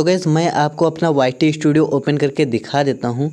तो गैस मैं आपको अपना वाई टी स्टूडियो ओपन करके दिखा देता हूँ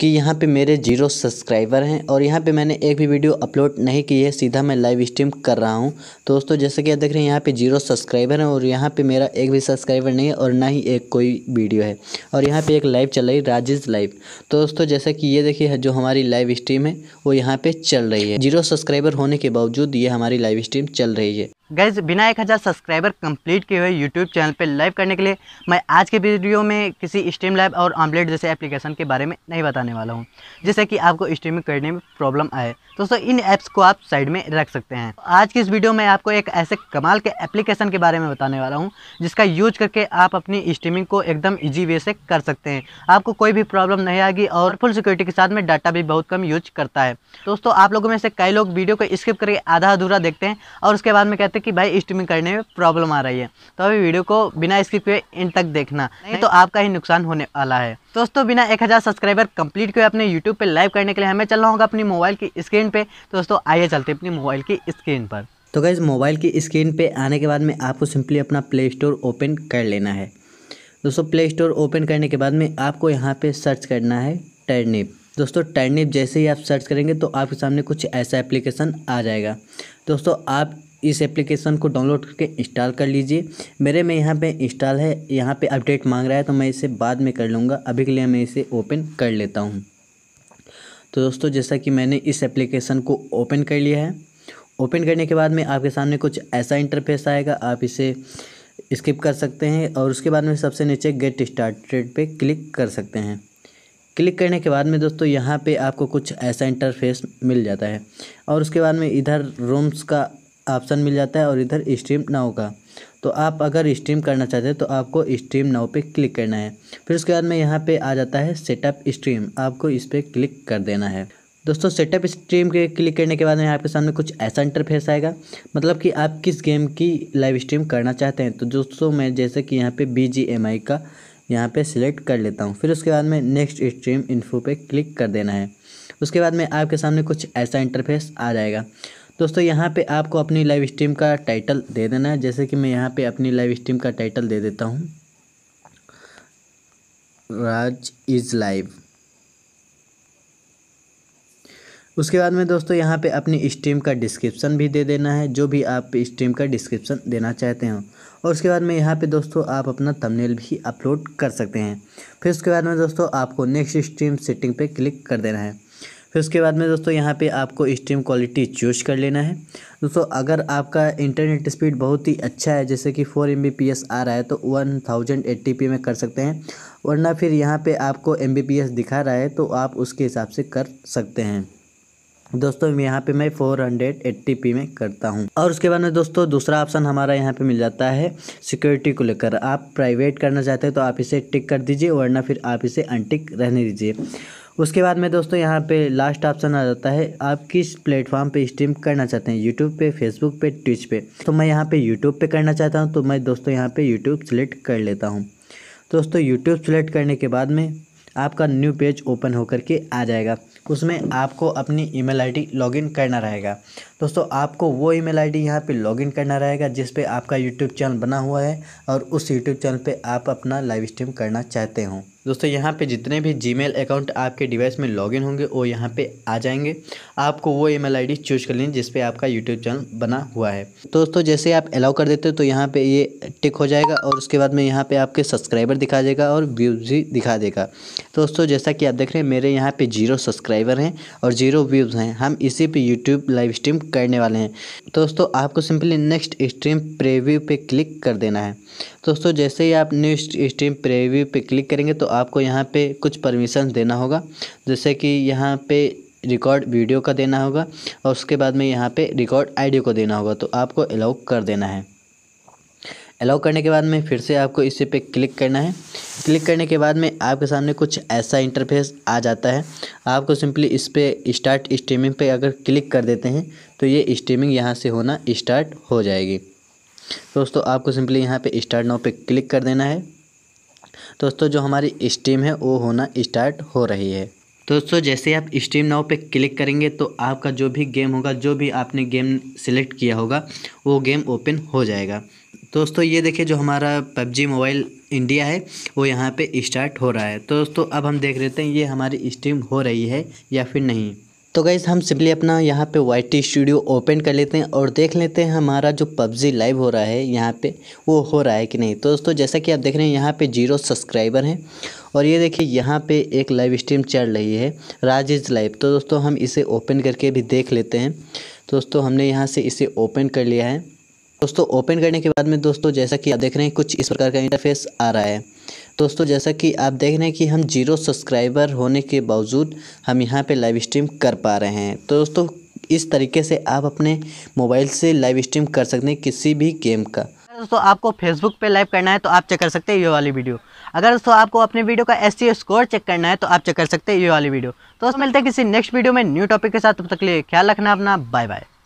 कि यहाँ पे मेरे जीरो सब्सक्राइबर हैं और यहाँ पे मैंने एक भी वीडियो अपलोड नहीं की है सीधा मैं लाइव स्ट्रीम कर रहा हूँ तो दोस्तों जैसे कि आप देख रहे हैं यहाँ पे जीरो सब्सक्राइबर हैं और यहाँ पे मेरा एक भी सब्सक्राइबर नहीं है और ना ही एक कोई वीडियो है और यहाँ पे एक लाइव चल रही राजेश लाइव तो दोस्तों जैसे कि ये देखिए जो हमारी लाइव स्ट्रीम है वो यहाँ पर चल रही है जीरो सब्सक्राइबर होने के बावजूद ये हमारी लाइव स्ट्रीम चल रही है गैज बिना एक हज़ार सब्सक्राइबर कंप्लीट किए हुए यूट्यूब चैनल पर लाइव करने के लिए मैं आज के वीडियो में किसी स्ट्रीम लाइव और ऑमलेट जैसे एप्लीकेशन के बारे में नहीं बताने वाला हूँ जिससे कि आपको स्ट्रीमिंग करने में प्रॉब्लम आए दोस्तों इन ऐप्स को आप साइड में रख सकते हैं आज की इस वीडियो में आपको एक ऐसे कमाल के एप्लीकेशन के बारे में बताने वाला हूँ जिसका यूज करके आप अपनी स्ट्रीमिंग को एकदम ईजी वे से कर सकते हैं आपको कोई भी प्रॉब्लम नहीं आएगी और फुल सिक्योरिटी के साथ में डाटा भी बहुत कम यूज करता है दोस्तों आप लोगों में से कई लोग वीडियो को स्किप करके आधा अधूरा देखते हैं और उसके बाद में कहते हैं सकते कि भाई स्ट्रीमिंग करने में प्रॉब्लम आ रही है तो अभी वीडियो को बिना स्किप किए इन तक देखना नहीं तो आपका ही नुकसान होने वाला है दोस्तों बिना एक हज़ार सब्सक्राइबर कंप्लीट किए अपने यूट्यूब पर लाइव करने के लिए हमें चलना होगा अपनी मोबाइल की स्क्रीन पर दोस्तों आइए चलते अपनी मोबाइल की स्क्रीन पर तो गैस मोबाइल की स्क्रीन पर आने के बाद में आपको सिंपली अपना प्ले स्टोर ओपन कर लेना है दोस्तों प्ले स्टोर ओपन करने के बाद में आपको यहाँ पर सर्च करना है टर्निप दोस्तों टर्निप जैसे ही आप सर्च करेंगे तो आपके सामने कुछ ऐसा एप्लीकेशन आ जाएगा दोस्तों आप इस एप्लीकेशन को डाउनलोड करके इंस्टॉल कर लीजिए मेरे में यहाँ पे इंस्टॉल है यहाँ पे अपडेट मांग रहा है तो मैं इसे बाद में कर लूँगा अभी के लिए मैं इसे ओपन कर लेता हूँ तो दोस्तों जैसा कि मैंने इस एप्लीकेशन को ओपन कर लिया है ओपन करने के बाद में आपके सामने कुछ ऐसा इंटरफेस आएगा आप इसे स्किप कर सकते हैं और उसके बाद में सबसे नीचे गेट स्टार्टेड पे क्लिक कर सकते हैं क्लिक करने के बाद में दोस्तों यहाँ पे आपको कुछ ऐसा इंटरफेस मिल जाता है और उसके बाद में इधर रूम्स का ऑप्शन मिल जाता है और इधर स्ट्रीम नाव का तो आप अगर स्ट्रीम करना चाहते हैं तो आपको स्ट्रीम नाव पे क्लिक करना है फिर उसके बाद में यहाँ पे आ जाता है सेटअप स्ट्रीम आपको इस पर क्लिक कर देना है दोस्तों सेटअप स्ट्रीम के क्लिक करने के बाद में आपके सामने कुछ ऐसा इंटरफेस आएगा मतलब कि आप किस गेम की लाइव स्ट्रीम करना चाहते हैं तो दोस्तों मैं जैसे कि यहाँ पर बी का यहाँ पर सिलेक्ट कर लेता हूँ फिर उसके बाद में नेक्स्ट स्ट्रीम इन्फो पर क्लिक कर देना है उसके बाद में आपके सामने कुछ ऐसा इंटरफेस आ जाएगा दोस्तों यहाँ पे आपको अपनी लाइव स्ट्रीम का टाइटल दे देना है जैसे कि मैं यहाँ पे अपनी लाइव स्ट्रीम का टाइटल दे देता हूँ राज इज़ लाइव उसके बाद में दोस्तों यहाँ पे अपनी स्ट्रीम का डिस्क्रिप्शन भी दे देना है जो भी आप स्ट्रीम का डिस्क्रिप्शन देना चाहते हो और उसके बाद में यहाँ पे दोस्तों आप अपना तमनेल भी अपलोड कर सकते हैं फिर उसके बाद में दोस्तों आपको नेक्स्ट स्ट्रीम सेटिंग पे क्लिक कर देना है फिर उसके बाद में दोस्तों यहाँ पे आपको स्ट्रीम क्वालिटी चूज कर लेना है दोस्तों अगर आपका इंटरनेट स्पीड बहुत ही अच्छा है जैसे कि फोर एम आ रहा है तो वन थाउजेंड एट्टी में कर सकते हैं वरना फिर यहाँ पे आपको एम दिखा रहा है तो आप उसके हिसाब से कर सकते हैं दोस्तों यहाँ पे मैं फ़ोर हंड्रेड पी में करता हूँ और उसके बाद में दोस्तों दूसरा ऑप्शन हमारा यहाँ पे मिल जाता है सिक्योरिटी को लेकर आप प्राइवेट करना चाहते हैं तो आप इसे टिक कर दीजिए वरना फिर आप इसे अनटिक रहने दीजिए उसके बाद में दोस्तों यहाँ पे लास्ट ऑप्शन आ जाता है आप किस प्लेटफॉर्म पे स्ट्रीम करना चाहते हैं यूट्यूब पे फेसबुक पे ट्विच पे तो मैं यहाँ पे यूट्यूब पे करना चाहता हूँ तो मैं दोस्तों यहाँ पे यूट्यूब सेलेक्ट कर लेता हूँ दोस्तों यूट्यूब सेलेक्ट करने के बाद में आपका न्यू पेज ओपन होकर के आ जाएगा उसमें आपको अपनी ई मेल लॉगिन करना रहेगा दोस्तों आपको वो आई डी यहाँ पर लॉगिन करना रहेगा जिस पर आपका यूट्यूब चैनल बना हुआ है और उस यूट्यूब चैनल पर आप अपना लाइव स्ट्रीम करना चाहते हो दोस्तों यहाँ पे जितने भी जीमेल अकाउंट आपके डिवाइस में लॉगिन होंगे वो यहाँ पे आ जाएंगे आपको वो ईमेल आईडी चूज कर लेनी जिस पे आपका यूट्यूब चैनल बना हुआ है तो दोस्तों जैसे आप अलाउ कर देते हो तो यहाँ पे ये टिक हो जाएगा और उसके बाद में यहाँ पे आपके सब्सक्राइबर दिखा देगा और व्यूज़ भी दिखा देगा तो दोस्तों जैसा कि आप देख रहे हैं मेरे यहाँ पर जीरो सब्सक्राइबर हैं और जीरो व्यूज़ हैं हम इसी पर यूट्यूब लाइव स्ट्रीम करने वाले हैं तो दोस्तों आपको सिंपली नेक्स्ट स्ट्रीम प्रेव्यू पर क्लिक कर देना है दोस्तों जैसे ही आप न्यू स्ट्रीम प्रेव्यू पे क्लिक करेंगे तो आपको यहाँ पे कुछ परमिशन देना होगा जैसे कि यहाँ पे रिकॉर्ड वीडियो का देना होगा और उसके बाद में यहाँ पे रिकॉर्ड आईडी को देना होगा तो आपको अलाउ कर देना है अलाउ करने के बाद में फिर से आपको इसी पे क्लिक करना है क्लिक करने के बाद में आपके सामने कुछ ऐसा इंटरफेस आ जाता है आपको सिंपली इस पर स्टार्ट स्ट्रीमिंग पे अगर क्लिक कर देते हैं तो ये स्ट्रीमिंग यहाँ से होना स्टार्ट हो जाएगी दोस्तों आपको सिंपली यहाँ पे स्टार्ट नाउ पे क्लिक कर देना है दोस्तों जो हमारी स्टीम है वो होना स्टार्ट हो रही है दोस्तों जैसे आप स्टीम नाउ पे क्लिक करेंगे तो आपका जो भी गेम होगा जो भी आपने गेम सेलेक्ट किया होगा वो गेम ओपन हो जाएगा दोस्तों ये देखिए जो हमारा पबजी मोबाइल इंडिया है वो यहाँ पे स्टार्ट हो रहा है तो दोस्तों अब हम देख लेते हैं ये हमारी स्टीम हो रही है या फिर नहीं तो गाइज हम सिंपली अपना यहाँ पे वाई टी स्टूडियो ओपन कर लेते हैं और देख लेते हैं हमारा जो पबजी लाइव हो रहा है यहाँ पे वो हो रहा है कि नहीं तो दोस्तों जैसा कि आप देख रहे हैं यहाँ पे जीरो सब्सक्राइबर हैं और ये देखिए यहाँ पे एक लाइव स्ट्रीम चल रही है राज इज़ लाइव तो दोस्तों हम इसे ओपन करके भी देख लेते हैं तो दोस्तों हमने यहाँ से इसे ओपन कर लिया है दोस्तों ओपन करने के बाद में दोस्तों जैसा कि आप देख रहे हैं कुछ इस प्रकार का इंटरफेस आ रहा है दोस्तों जैसा कि आप देख रहे हैं कि हम जीरो सब्सक्राइबर होने के बावजूद हम यहाँ पे लाइव स्ट्रीम कर पा रहे हैं तो दोस्तों इस तरीके से आप अपने मोबाइल से लाइव स्ट्रीम कर सकते हैं किसी भी गेम का दोस्तों आपको फेसबुक पे लाइव करना है तो आप चेक कर सकते हैं ये वाली वीडियो अगर दोस्तों आपको अपने वीडियो का एस स्कोर चेक करना है तो आप चेक कर सकते हैं ये वाली वीडियो दोस्तों मिलते हैं किसी नेक्स्ट वीडियो में न्यू टॉपिक के साथ तब तक लिए ख्याल रखना अपना बाय बाय